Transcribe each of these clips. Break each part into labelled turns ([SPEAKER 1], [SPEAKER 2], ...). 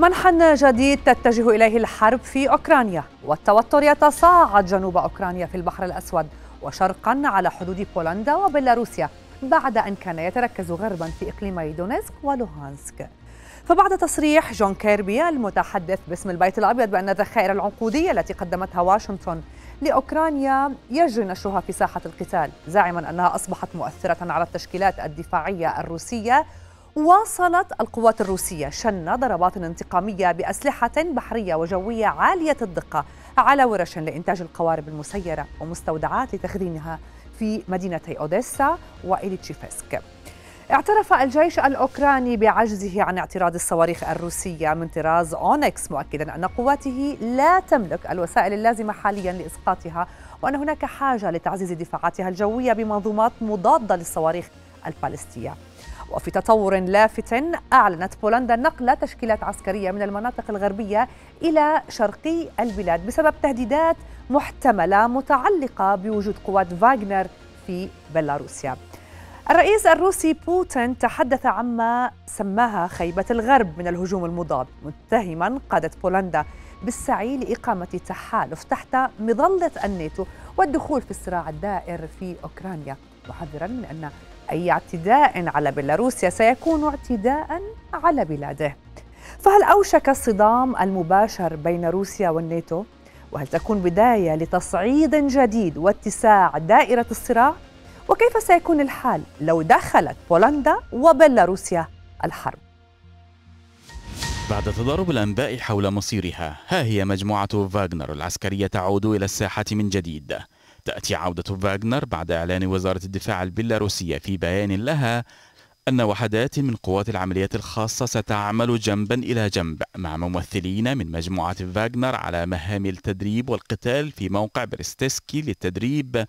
[SPEAKER 1] منحا جديد تتجه اليه الحرب في اوكرانيا والتوتر يتصاعد جنوب اوكرانيا في البحر الاسود وشرقا على حدود بولندا وبيلاروسيا بعد ان كان يتركز غربا في اقليمي دونيسك ولوهانسك فبعد تصريح جون كيربي المتحدث باسم البيت الابيض بان الذخائر العقوديه التي قدمتها واشنطن لاوكرانيا يجري نشرها في ساحه القتال زاعما انها اصبحت مؤثره على التشكيلات الدفاعيه الروسيه واصلت القوات الروسية شن ضربات انتقامية بأسلحة بحرية وجوية عالية الدقة على ورش لإنتاج القوارب المسيرة ومستودعات لتخزينها في مدينتي أوديسا وإليتشيفسك اعترف الجيش الأوكراني بعجزه عن اعتراض الصواريخ الروسية من طراز أونكس مؤكدا أن قواته لا تملك الوسائل اللازمة حاليا لإسقاطها وأن هناك حاجة لتعزيز دفاعاتها الجوية بمنظومات مضادة للصواريخ البالستية وفي تطور لافت أعلنت بولندا نقل تشكيلات عسكرية من المناطق الغربية إلى شرقي البلاد بسبب تهديدات محتملة متعلقة بوجود قوات فاغنر في بيلاروسيا الرئيس الروسي بوتين تحدث عما سماها خيبة الغرب من الهجوم المضاد متهما قادة بولندا بالسعي لإقامة تحالف تحت مظلة الناتو والدخول في الصراع الدائر في أوكرانيا محذرا من أن أي اعتداء على بيلاروسيا سيكون اعتداء على بلاده فهل أوشك الصدام المباشر بين روسيا والناتو؟ وهل تكون بداية لتصعيد جديد واتساع دائرة الصراع؟ وكيف سيكون الحال لو دخلت بولندا وبيلاروسيا الحرب؟
[SPEAKER 2] بعد تضارب الأنباء حول مصيرها ها هي مجموعة فاغنر العسكرية تعود إلى الساحة من جديد تأتي عودة فاغنر بعد إعلان وزارة الدفاع البيلاروسية في بيان لها أن وحدات من قوات العمليات الخاصة ستعمل جنبا إلى جنب مع ممثلين من مجموعة فاغنر على مهام التدريب والقتال في موقع بريستسكي للتدريب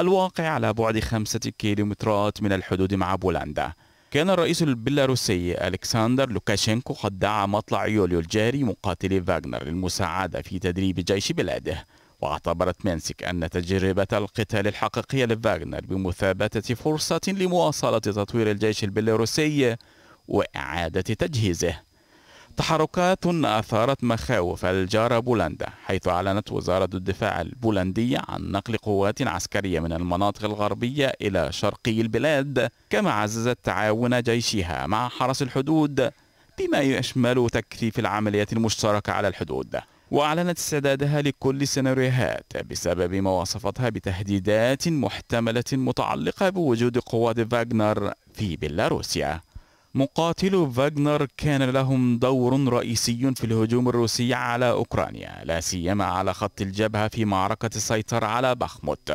[SPEAKER 2] الواقع على بعد خمسة كيلومترات من الحدود مع بولندا كان الرئيس البيلاروسي ألكسندر لوكاشينكو قد دعا مطلع يوليو الجاري مقاتلي فاغنر للمساعدة في تدريب جيش بلاده واعتبرت مينسك أن تجربة القتال الحقيقية لفاغنر بمثابتة فرصة لمواصلة تطوير الجيش البيلاروسي وإعادة تجهيزه تحركات أثارت مخاوف الجارة بولندا حيث أعلنت وزارة الدفاع البولندية عن نقل قوات عسكرية من المناطق الغربية إلى شرقي البلاد كما عززت تعاون جيشها مع حرس الحدود بما يشمل تكثيف العمليات المشتركة على الحدود وأعلنت استعدادها لكل السيناريوهات بسبب ما وصفتها بتهديدات محتملة متعلقة بوجود قوات فاغنر في بيلاروسيا مقاتلو فاغنر كان لهم دور رئيسي في الهجوم الروسي على أوكرانيا لا سيما على خط الجبهة في معركة السيطرة على بخموت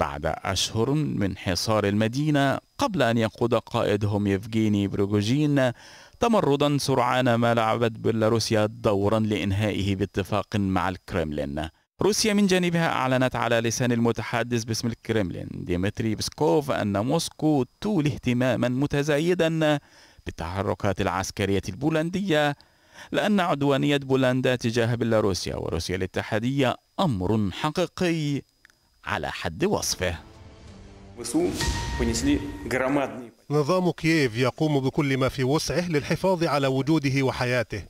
[SPEAKER 2] بعد أشهر من حصار المدينة قبل أن يقود قائدهم يفجيني بروجوجين تمردا سرعان ما لعبت بيلاروسيا دورا لإنهائه باتفاق مع الكرملين روسيا من جانبها أعلنت على لسان المتحدث باسم الكرملين ديمتري بسكوف أن موسكو تولي اهتماما متزايدا بالتحركات العسكرية البولندية لأن عدوانية بولندا تجاه بيلاروسيا وروسيا الاتحادية أمر حقيقي على حد وصفه
[SPEAKER 3] نظام كييف يقوم بكل ما في وسعه للحفاظ على وجوده وحياته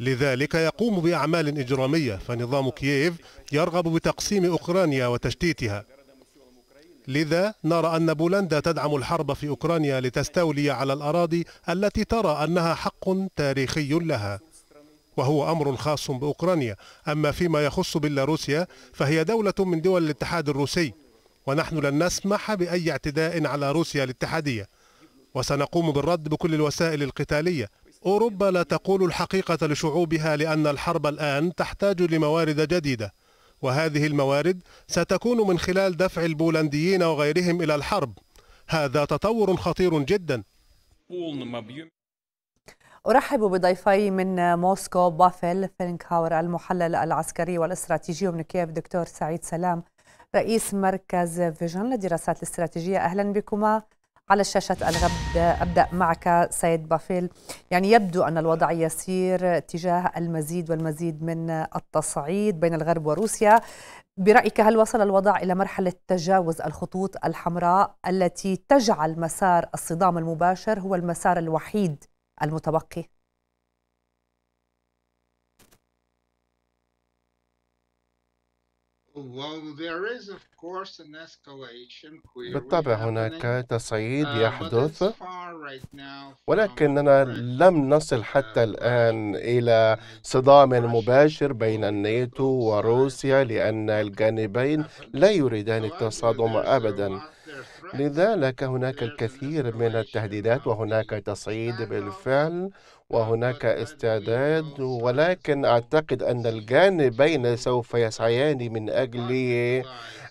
[SPEAKER 3] لذلك يقوم بأعمال إجرامية فنظام كييف يرغب بتقسيم أوكرانيا وتشتيتها لذا نرى أن بولندا تدعم الحرب في أوكرانيا لتستولي على الأراضي التي ترى أنها حق تاريخي لها وهو أمر خاص بأوكرانيا أما فيما يخص بيلاروسيا فهي دولة من دول الاتحاد الروسي ونحن لن نسمح بأي اعتداء على روسيا الاتحادية وسنقوم بالرد بكل الوسائل القتالية أوروبا لا تقول الحقيقة لشعوبها لأن الحرب الآن تحتاج لموارد جديدة وهذه الموارد ستكون من خلال دفع البولنديين وغيرهم إلى الحرب هذا تطور خطير جدا
[SPEAKER 1] أرحب بضيفي من موسكو بافل فينكهاور المحلل العسكري والاستراتيجي ومن كييف دكتور سعيد سلام رئيس مركز فيجن للدراسات الاستراتيجية أهلا بكما على شاشة الغد أبدأ معك سيد بافيل يعني يبدو أن الوضع يسير تجاه المزيد والمزيد من التصعيد بين الغرب وروسيا برأيك هل وصل الوضع إلى مرحلة تجاوز الخطوط الحمراء التي تجعل مسار الصدام المباشر هو المسار الوحيد المتبقي
[SPEAKER 4] بالطبع
[SPEAKER 3] هناك تصعيد uh, يحدث ولكننا لم نصل uh, حتى الآن إلى صدام مباشر بين الناتو وروسيا لأن الجانبين لا يريدان التصادم أبداً لذلك هناك الكثير من التهديدات وهناك تصعيد بالفعل وهناك استعداد ولكن أعتقد أن الجانبين سوف يسعيان من أجل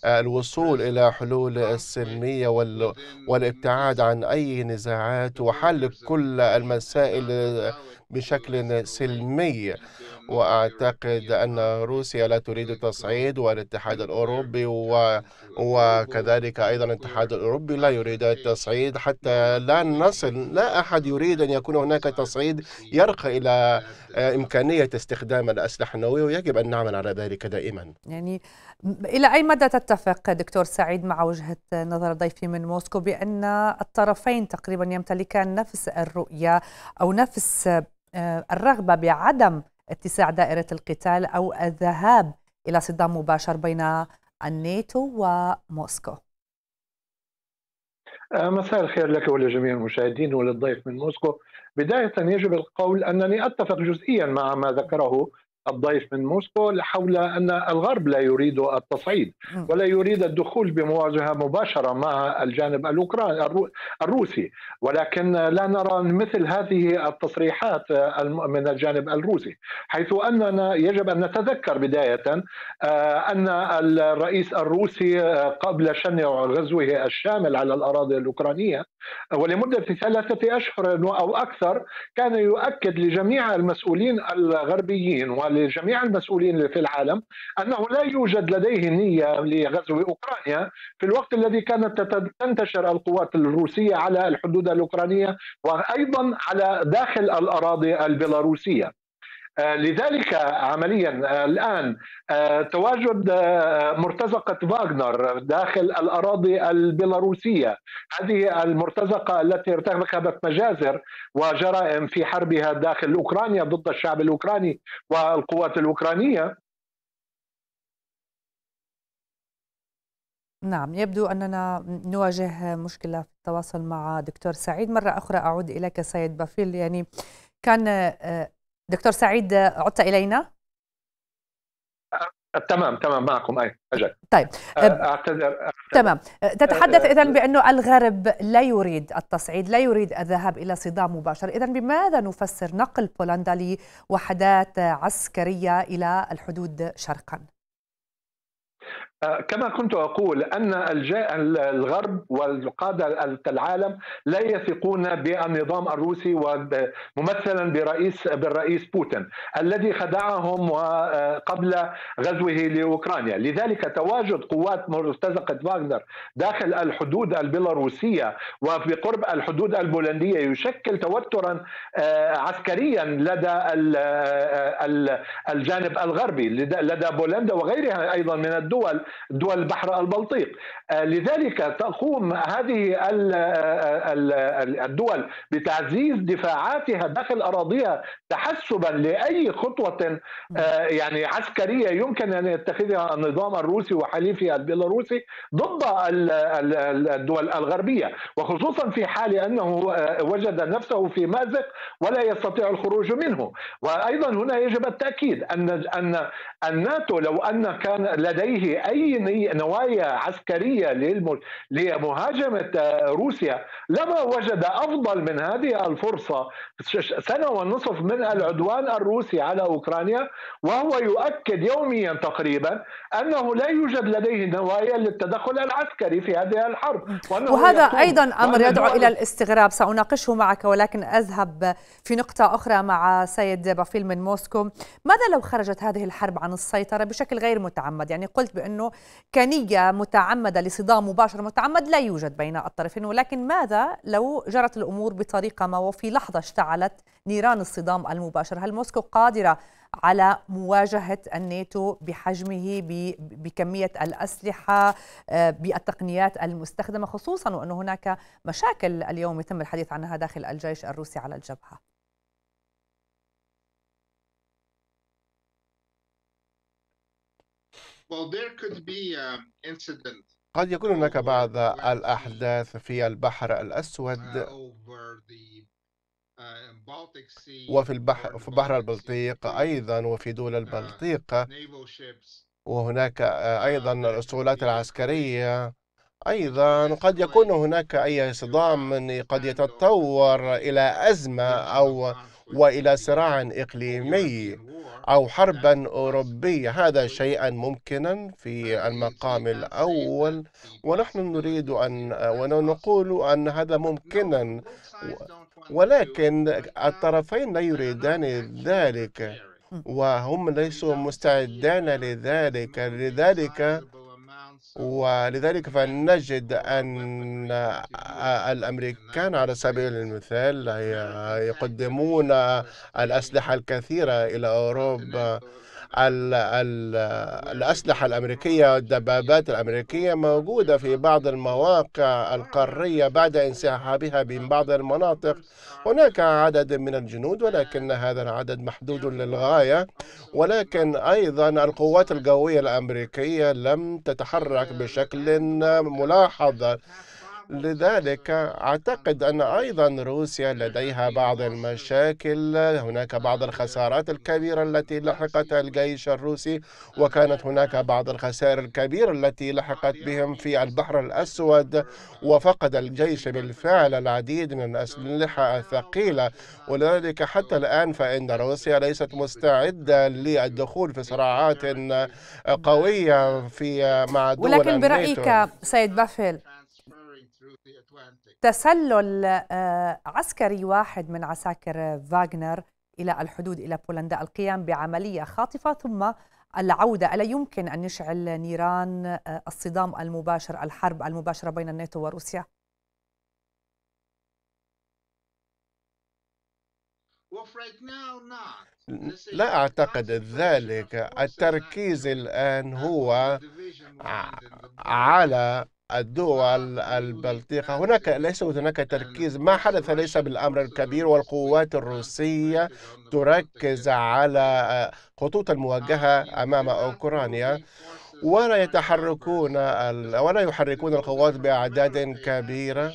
[SPEAKER 3] آه، الوصول إلى حلول السلمية والابتعاد عن أي نزاعات وحل كل المسائل بشكل سلمي واعتقد ان روسيا لا تريد التصعيد والاتحاد الاوروبي و... وكذلك ايضا الاتحاد الاوروبي لا يريد التصعيد حتى لا نصل لا احد يريد ان يكون هناك تصعيد يرقى الى آه، امكانيه استخدام الاسلحه النوويه ويجب ان نعمل على ذلك دائما.
[SPEAKER 1] يعني الى اي مدى تتفق دكتور سعيد مع وجهه نظر ضيفي من موسكو بان الطرفين تقريبا يمتلكان نفس الرؤيه او نفس آه، الرغبه بعدم اتساع دائره القتال او الذهاب الى صدام مباشر بين الناتو وموسكو
[SPEAKER 4] آه، مساء الخير لك ولجميع المشاهدين وللضيف من موسكو بداية يجب القول أنني أتفق جزئيا مع ما ذكره الضيف من موسكو حول ان الغرب لا يريد التصعيد نعم. ولا يريد الدخول بمواجهه مباشره مع الجانب الاوكراني الروسي ولكن لا نرى مثل هذه التصريحات من الجانب الروسي حيث اننا يجب ان نتذكر بدايه آه، ان الرئيس الروسي قبل شن غزوه الشامل على الاراضي الاوكرانيه ولمدة ثلاثة أشهر أو أكثر كان يؤكد لجميع المسؤولين الغربيين ولجميع المسؤولين في العالم أنه لا يوجد لديه نية لغزو أوكرانيا في الوقت الذي كانت تنتشر القوات الروسية على الحدود الأوكرانية وأيضا على داخل الأراضي البيلاروسية آه، لذلك عمليا آه، الان آه، تواجد مرتزقه فاغنر داخل الاراضي البيلاروسيه هذه المرتزقه التي ارتكبت مجازر وجرائم في حربها داخل اوكرانيا ضد الشعب الاوكراني والقوات الاوكرانيه
[SPEAKER 1] نعم يبدو أننا نواجه مشكلة في التواصل مع دكتور سعيد مرة أخرى أعود إليك سيد بافيل يعني كان دكتور سعيد آه، عدت إلينا
[SPEAKER 4] آه، تمام تمام معكم اي اجل طيب آه، أعتذر. أعتذر. تمام
[SPEAKER 1] تتحدث اذا بانه الغرب لا يريد التصعيد لا يريد الذهاب الى صدام مباشر اذا بماذا نفسر نقل بولندا لوحدات عسكريه الى الحدود شرقا
[SPEAKER 4] آه، كما كنت اقول ان الغرب والقاده العالم لا يثقون بالنظام الروسي وممثلا برئيس بالرئيس بوتين الذي خدعهم آه، قبل غزوه لاوكرانيا، لذلك تواجد قوات مرتزقه فاغنر داخل الحدود البيلاروسيه وبقرب الحدود البولنديه يشكل توترا آه، عسكريا لدى الجانب الغربي لدى بولندا وغيرها ايضا من الدول دول البحر البلطيق آه، لذلك تقوم هذه آه، الدول بتعزيز دفاعاتها داخل أراضيها تحسبا لأي خطوة آه، يعني عسكرية يمكن أن يتخذها النظام الروسي وحليفه البيلاروسي ضد الدول الغربية وخصوصا في حال أنه وجد نفسه في مأزق ولا يستطيع الخروج منه وأيضا هنا يجب التأكيد أن أن الناتو لو أن كان لديه أي اي نوايا عسكريه لمهاجمه آه، روسيا لما وجد افضل من هذه الفرصه سنه ونصف من العدوان الروسي على اوكرانيا وهو يؤكد يوميا تقريبا انه لا يوجد لديه نوايا للتدخل العسكري في هذه الحرب وهذا ايضا امر يدعو الى
[SPEAKER 1] الاستغراب ساناقشه معك ولكن اذهب في نقطه اخرى مع سيد بافيل من موسكو ماذا لو خرجت هذه الحرب عن السيطره بشكل غير متعمد يعني قلت بانه كنية متعمدة لصدام مباشر متعمد لا يوجد بين الطرفين ولكن ماذا لو جرت الأمور بطريقة ما وفي لحظة اشتعلت نيران الصدام المباشر هل موسكو قادرة على مواجهة الناتو بحجمه بكمية الأسلحة آه، بالتقنيات المستخدمة خصوصا وأن هناك مشاكل اليوم يتم الحديث عنها داخل الجيش الروسي على الجبهة
[SPEAKER 3] Um, قد يكون هناك بعض الأحداث في البحر الأسود uh, uh, وفي البحر في بحر البلطيق أيضا وفي دول uh, البلطيق وهناك آه، أيضا الأسطولات العسكرية أيضا قد يكون هناك أي صدام قد يتطور إلى أزمة أو وإلى صراع إقليمي أو حربا أوروبية هذا شيئا ممكنا في المقام الأول ونحن نريد أن ونقول أن هذا ممكنا ولكن الطرفين لا يريدان ذلك hmm. وهم ليسوا مستعدين لذلك لذلك ولذلك فنجد أن الأمريكان على سبيل المثال يقدمون الأسلحة الكثيرة إلى أوروبا ال الـ الأسلحة الأمريكية والدبابات الأمريكية موجودة في بعض المواقع القارية بعد انسحابها من بعض المناطق هناك عدد من الجنود ولكن هذا العدد محدود للغاية ولكن أيضا القوات الجوية الأمريكية لم تتحرك بشكل ملاحظ لذلك أعتقد أن أيضا روسيا لديها بعض المشاكل هناك بعض الخسارات الكبيرة التي لحقت الجيش الروسي وكانت هناك بعض الخسائر الكبيرة التي لحقت بهم في البحر الأسود وفقد الجيش بالفعل العديد من الأسلحة الثقيلة ولذلك حتى الآن فإن روسيا ليست مستعدة للدخول في صراعات قوية في مع دول ولكن برأيك
[SPEAKER 1] سيد بافيل تسلل آه، عسكري واحد من عساكر فاغنر إلى الحدود إلى بولندا القيام بعملية خاطفة ثم العودة ألا يمكن أن يشعل نيران آه، الصدام المباشر الحرب المباشرة بين الناتو وروسيا؟
[SPEAKER 3] لا أعتقد ذلك التركيز الآن هو على الدول آه، البلطيقة هناك ليس هناك تركيز ما حدث ليس بالأمر الكبير والقوات الروسية تركز على آه، خطوط آه، المواجهة يعني أمام أوكرانيا ولا يتحركون ولا يحركون القوات بأعداد كبيرة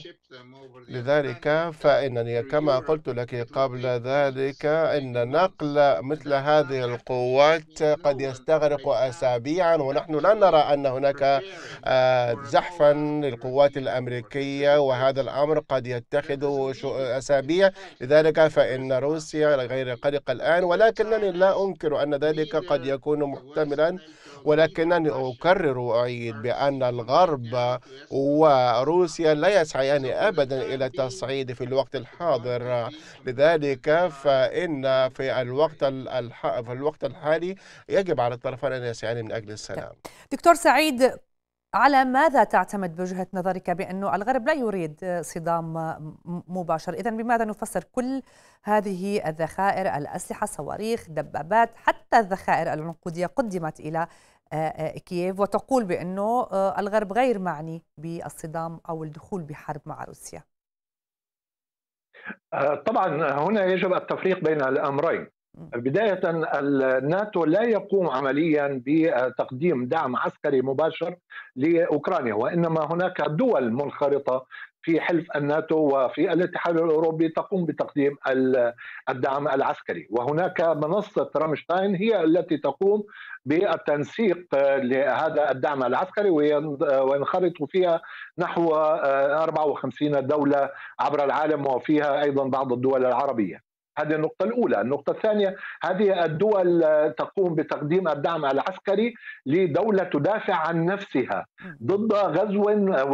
[SPEAKER 3] لذلك فإنني كما قلت لك قبل ذلك إن نقل مثل هذه القوات قد يستغرق أسابيعا ونحن لا نرى أن هناك آه، زحفا للقوات الأمريكية وهذا الأمر قد يتخذ أسابيع لذلك فإن روسيا غير قلقة الآن ولكنني لا أنكر أن ذلك قد يكون محتملا ولكنني أكرر وأعيد بأن الغرب وروسيا لا يسعيان أبدا إلى التصعيد في الوقت الحاضر لذلك فإن في الوقت الح... في الوقت الحالي يجب على الطرفين أن يسعيان من أجل السلام
[SPEAKER 1] دكتور سعيد على ماذا تعتمد بوجهة نظرك بأنه الغرب لا يريد صدام مباشر إذا بماذا نفسر كل هذه الذخائر الأسلحة صواريخ دبابات حتى الذخائر العنقودية قدمت إلى آه، آه، كييف وتقول بأنه آه، الغرب غير معني بالصدام أو الدخول بحرب مع روسيا
[SPEAKER 4] طبعا هنا يجب التفريق بين الأمرين بداية الناتو لا يقوم عمليا بتقديم دعم عسكري مباشر لأوكرانيا وإنما هناك دول منخرطة في حلف الناتو وفي الاتحاد الأوروبي تقوم بتقديم الدعم العسكري وهناك منصة رامشتاين هي التي تقوم بالتنسيق لهذا الدعم العسكري وينخرط فيها نحو 54 دولة عبر العالم وفيها أيضا بعض الدول العربية هذه النقطة الأولى النقطة الثانية هذه الدول تقوم بتقديم الدعم العسكري لدولة تدافع عن نفسها ضد غزو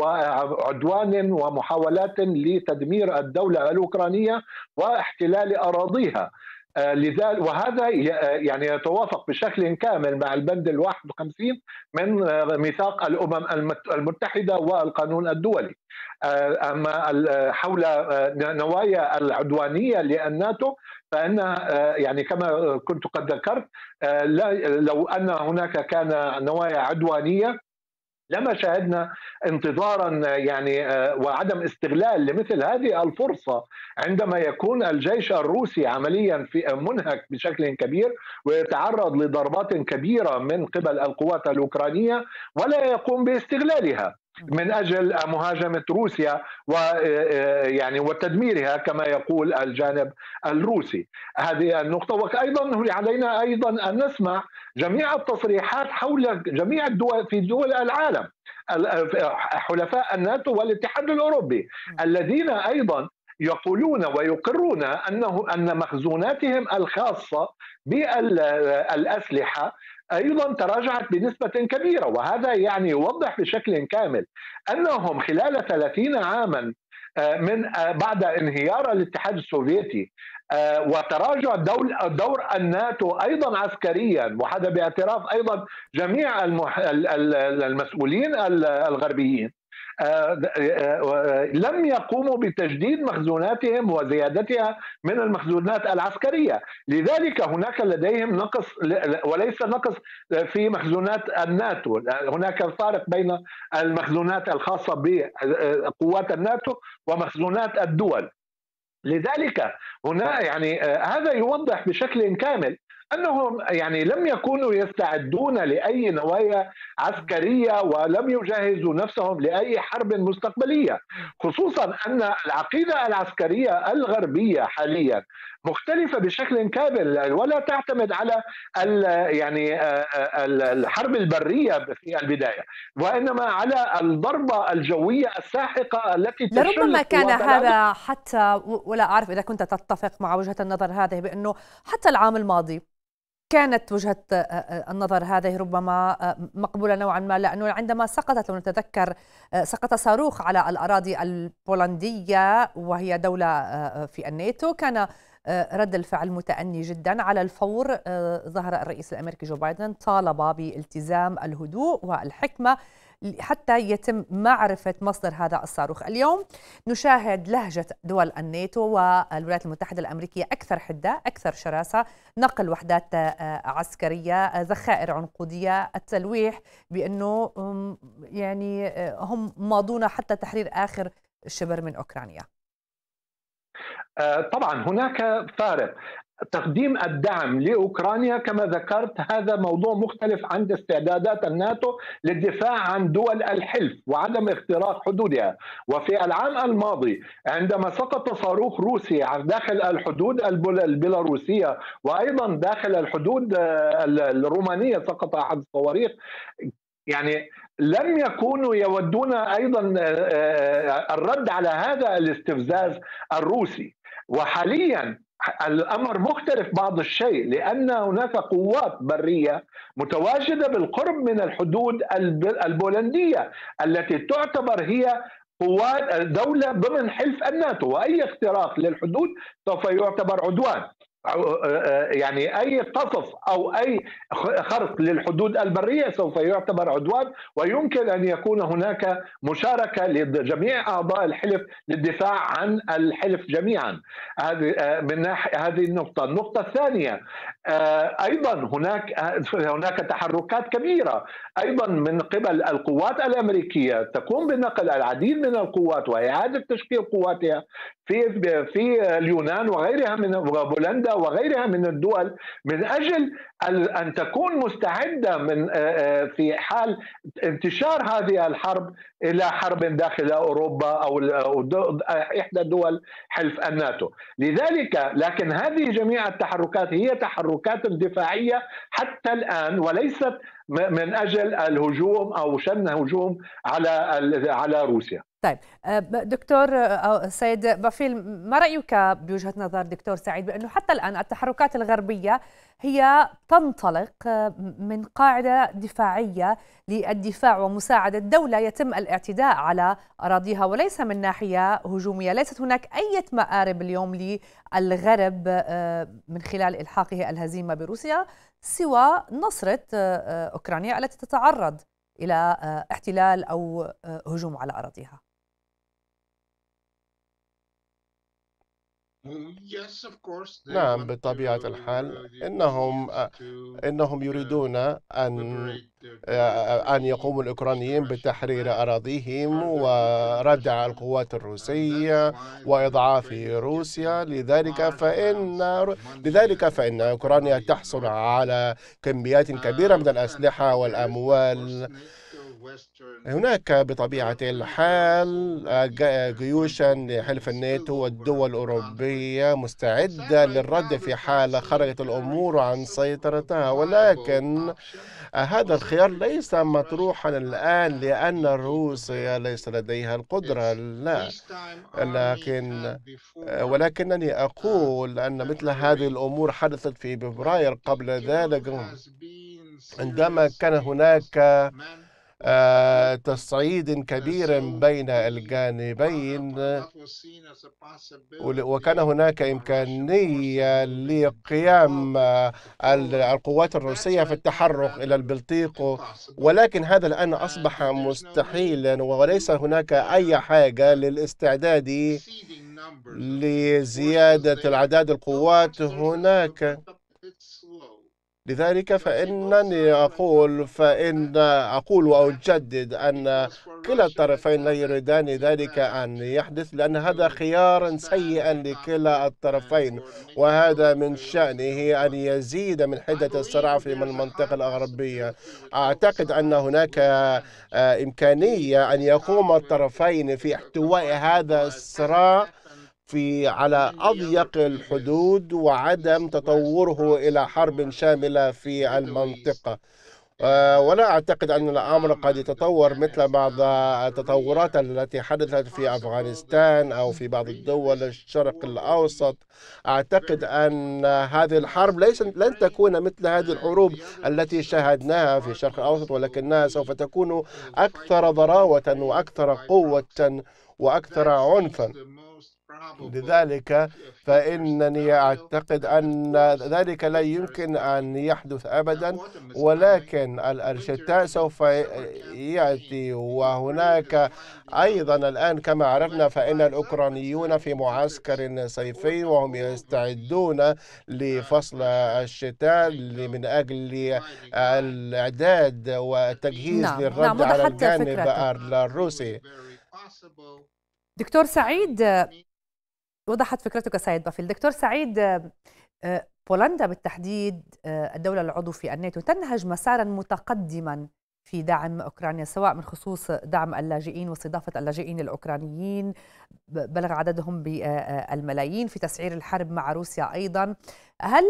[SPEAKER 4] وعدوان ومحاولات لتدمير الدولة الأوكرانية واحتلال أراضيها آه، لذلك وهذا آه، يعني يتوافق بشكل كامل مع البند ال 51 من آه، ميثاق الامم المتحده والقانون الدولي. اما حول نوايا العدوانيه للناتو فان يعني كما كنت قد ذكرت لو ان هناك كان نوايا عدوانيه لما شاهدنا انتظارا يعني آه، وعدم استغلال لمثل هذه الفرصه عندما يكون الجيش الروسي عمليا في منهك بشكل كبير ويتعرض لضربات كبيره من قبل القوات الاوكرانيه ولا يقوم باستغلالها من اجل مهاجمه روسيا ويعني آه، وتدميرها كما يقول الجانب الروسي هذه النقطه وايضا علينا ايضا ان نسمع جميع التصريحات حول جميع الدول في دول العالم آه، حلفاء الناتو والاتحاد الاوروبي الذين ايضا يقولون ويقرون انه ان مخزوناتهم الخاصه بالاسلحه ايضا تراجعت بنسبه كبيره وهذا يعني يوضح بشكل كامل انهم خلال 30 عاما آه، من آه، بعد انهيار الاتحاد السوفيتي آه، وتراجع دول دور الناتو ايضا عسكريا وهذا باعتراف ايضا جميع المسؤولين الغربيين لم يقوموا بتجديد مخزوناتهم وزيادتها من المخزونات العسكريه، لذلك هناك لديهم نقص وليس نقص في مخزونات الناتو، هناك الفارق بين المخزونات الخاصه بقوات الناتو ومخزونات الدول. لذلك هنا يعني آه، هذا يوضح بشكل كامل انهم يعني لم يكونوا يستعدون لاي نوايا عسكريه ولم يجهزوا نفسهم لاي حرب مستقبليه، خصوصا ان العقيده العسكريه الغربيه حاليا مختلفه بشكل كامل ولا تعتمد على يعني آه، آه، الحرب البريه في البدايه، وانما على الضربه الجويه الساحقه التي لربما كان هذا
[SPEAKER 1] حتى ولا اعرف اذا كنت تتفق مع وجهه النظر هذه بانه حتى العام الماضي كانت وجهة آه، آه، النظر هذه ربما آه، مقبولة نوعا ما لأنه عندما سقطت لو نتذكر سقط صاروخ على الأراضي البولندية وهي دولة في الناتو كان آه، رد الفعل متأني جدا على الفور آه، ظهر الرئيس الأمريكي جو بايدن طالب بالتزام الهدوء والحكمة حتى يتم معرفة مصدر هذا الصاروخ اليوم نشاهد لهجة دول الناتو والولايات المتحدة الأمريكية أكثر حدة أكثر شراسة نقل وحدات آه، عسكرية ذخائر عنقودية التلويح بأنه يعني هم ماضون حتى تحرير آخر شبر من أوكرانيا
[SPEAKER 4] آه، طبعا هناك فارق تقديم الدعم لاوكرانيا كما ذكرت هذا موضوع مختلف عند استعدادات الناتو للدفاع عن دول الحلف وعدم اختراق حدودها، وفي العام الماضي عندما سقط صاروخ روسي داخل الحدود البيلاروسيه وايضا داخل الحدود آه، الرومانيه سقط احد الصواريخ يعني لم يكونوا يودون ايضا آه، الرد على هذا الاستفزاز الروسي وحاليا الامر مختلف بعض الشيء لان هناك قوات بريه متواجده بالقرب من الحدود البولنديه التي تعتبر هي قوات دوله ضمن حلف الناتو واي اختراق للحدود سوف يعتبر عدوان آه، آه، يعني اي قصف او اي خرق للحدود البريه سوف يعتبر عدوان ويمكن ان يكون هناك مشاركه لجميع اعضاء الحلف للدفاع عن الحلف جميعا هذه آه، من هذه النقطه، النقطه الثانيه ايضا هناك هناك تحركات كبيره ايضا من قبل القوات الامريكيه تقوم بنقل العديد من القوات واعاده تشكيل قواتها في في اليونان وغيرها من بولندا وغيرها من الدول من اجل ان تكون مستعده من آه، آه، في حال انتشار هذه الحرب الى حرب داخل اوروبا او احدى دول حلف الناتو، لذلك لكن هذه جميع التحركات هي تحركات دفاعيه حتى الان وليست من اجل الهجوم او شن هجوم على على روسيا.
[SPEAKER 1] طيب آه، دكتور آه، سيد بافيل ما رايك بوجهه نظر دكتور سعيد بانه حتى الان التحركات الغربيه هي تنطلق آه، من قاعده دفاعيه للدفاع ومساعده دوله يتم الاعتداء على اراضيها وليس من ناحيه هجوميه، ليست هناك اي مارب اليوم للغرب من خلال الحاقه الهزيمه بروسيا سوى نصره اوكرانيا التي تتعرض الى احتلال او هجوم على اراضيها.
[SPEAKER 3] نعم بطبيعة الحال uh, إنهم آه، إنهم uh, يريدون أن آه، آه، أن يقوم الأوكرانيين بتحرير أراضيهم وردع القوات الروسية وإضعاف روسيا لذلك فإن لذلك فإن أوكرانيا تحصل على كميات كبيرة من الأسلحة والأموال هناك بطبيعة الحال آه، آه، جيوشا لحلف الناتو والدول الأوروبية مستعدة للرد في حال خرجت الأمور عن سيطرتها ولكن آه، هذا الخيار ليس مطروحا الآن لأن روسيا ليس لديها القدرة لا لكن ولكنني أقول أن مثل هذه الأمور حدثت في فبراير قبل ذلك عندما كان هناك آه، تصعيد كبير بين الجانبين وكان هناك إمكانية لقيام آه، القوات الروسية في التحرك إلى البلطيق ولكن هذا الآن أصبح مستحيلا وليس هناك أي حاجة للاستعداد لزيادة العداد القوات هناك لذلك فإنني أقول فإن أقول وأجدد أن كلا الطرفين لا يريدان ذلك أن يحدث لأن هذا خيارا سيئا لكلا الطرفين وهذا من شأنه أن يزيد من حدة الصراع في المنطقة الغربية أعتقد أن هناك إمكانية أن يقوم الطرفين في احتواء هذا الصراع في على أضيق الحدود وعدم تطوره إلى حرب شاملة في المنطقة آه، ولا أعتقد أن الأمر قد يتطور مثل بعض التطورات التي حدثت في أفغانستان أو في بعض الدول الشرق الأوسط أعتقد أن هذه الحرب ليس لن تكون مثل هذه الحروب التي شاهدناها في الشرق الأوسط ولكنها سوف تكون أكثر ضراوة وأكثر قوة وأكثر عنفا لذلك فإنني أعتقد أن ذلك لا يمكن أن يحدث أبدا ولكن الأرشتاء سوف يأتي وهناك أيضا الآن كما عرفنا فإن الأوكرانيون في معسكر صيفي وهم يستعدون لفصل الشتاء من أجل الإعداد والتجهيز نعم. نعم، للرد نعم. على الجانب الروسي
[SPEAKER 1] دكتور سعيد وضحت فكرتك سعيد بافيل دكتور سعيد آه، آه، بولندا بالتحديد آه، الدولة العضو في الناتو تنهج مسارا متقدما في دعم أوكرانيا سواء من خصوص دعم اللاجئين واستضافة اللاجئين الأوكرانيين بلغ عددهم بالملايين في تسعير الحرب مع روسيا أيضا هل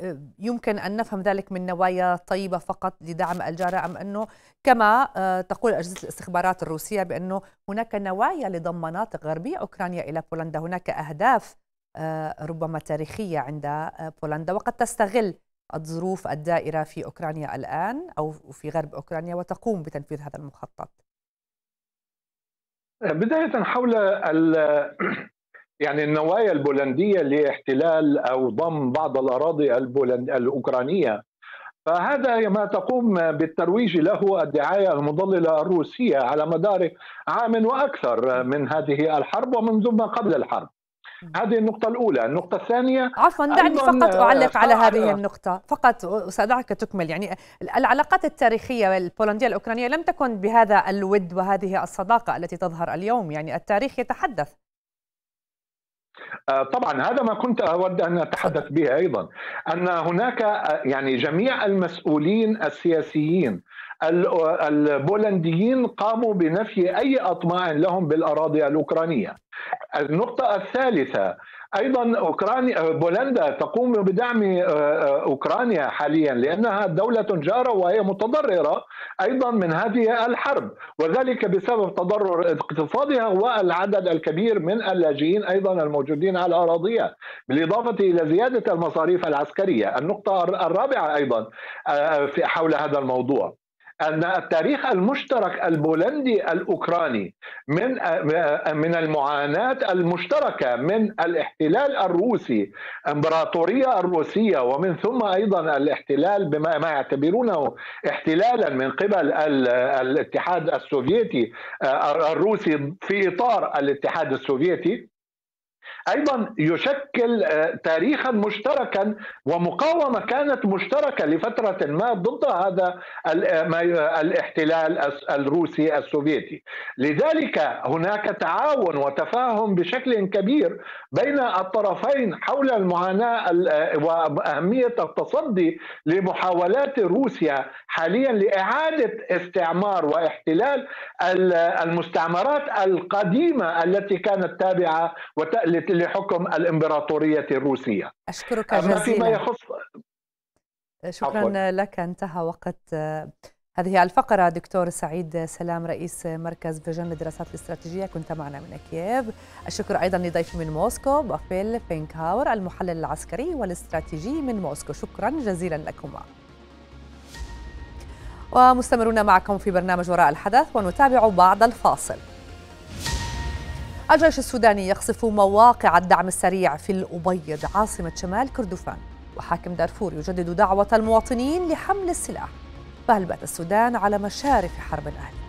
[SPEAKER 1] آه، يمكن أن نفهم ذلك من نوايا طيبة فقط لدعم الجارة أم أنه كما آه، تقول أجهزة الاستخبارات الروسية بأنه هناك نوايا لضم مناطق غربية أوكرانيا إلى بولندا هناك أهداف آه، ربما تاريخية عند بولندا وقد تستغل الظروف الدائرة في أوكرانيا الآن أو في غرب أوكرانيا وتقوم بتنفيذ هذا المخطط
[SPEAKER 4] بداية حول يعني النوايا البولنديه لاحتلال او ضم بعض الاراضي البولند الاوكرانيه فهذا ما تقوم بالترويج له الدعايه المضلله الروسيه على مدار عام واكثر من هذه الحرب ومن ثم قبل الحرب. هذه النقطة الأولى، النقطة الثانية
[SPEAKER 1] عفوا دعني فقط آه، أعلق على هذه النقطة، فقط سأدعك تكمل يعني العلاقات التاريخية البولندية الأوكرانية لم تكن بهذا الود وهذه الصداقة التي تظهر اليوم، يعني التاريخ يتحدث
[SPEAKER 4] آه، طبعا هذا ما كنت اود ان اتحدث به ايضا ان هناك آه، يعني جميع المسؤولين السياسيين البولنديين قاموا بنفي اي اطماع لهم بالاراضي الاوكرانيه. النقطه الثالثه ايضا اوكرانيا آه، بولندا تقوم بدعم آه، آه، اوكرانيا حاليا لانها دوله جاره وهي متضرره ايضا من هذه الحرب وذلك بسبب تضرر اقتصادها والعدد الكبير من اللاجئين ايضا الموجودين على اراضيها بالاضافه الى زياده المصاريف العسكريه النقطه الرابعه ايضا حول هذا الموضوع ان التاريخ المشترك البولندي الاوكراني من من المعاناه المشتركه من الاحتلال الروسي الامبراطوريه الروسيه ومن ثم ايضا الاحتلال بما ما يعتبرونه احتلالا من قبل الاتحاد السوفيتي الروسي في اطار الاتحاد السوفيتي ايضا يشكل آه، تاريخا مشتركا ومقاومه كانت مشتركه لفتره ما ضد هذا آه، آه، الاحتلال الروسي السوفيتي لذلك هناك تعاون وتفاهم بشكل كبير بين الطرفين حول المعاناه واهميه التصدي لمحاولات روسيا حاليا لاعاده استعمار واحتلال المستعمرات القديمه التي كانت تابعه لحكم الإمبراطورية الروسية
[SPEAKER 1] أشكرك جزيلا فيما يخص شكرا عفوا. لك انتهى وقت آه، هذه الفقرة دكتور سعيد سلام رئيس مركز فيجن للدراسات الاستراتيجية كنت معنا من كييف الشكر أيضا لضيفي من موسكو بافيل فينكهاور المحلل العسكري والاستراتيجي من موسكو شكرا جزيلا لكما ومستمرون معكم في برنامج وراء الحدث ونتابع بعد الفاصل الجيش السوداني يقصف مواقع الدعم السريع في الأبيض عاصمة شمال كردفان وحاكم دارفور يجدد دعوة المواطنين لحمل السلاح فهل بات السودان على مشارف حرب الأهل؟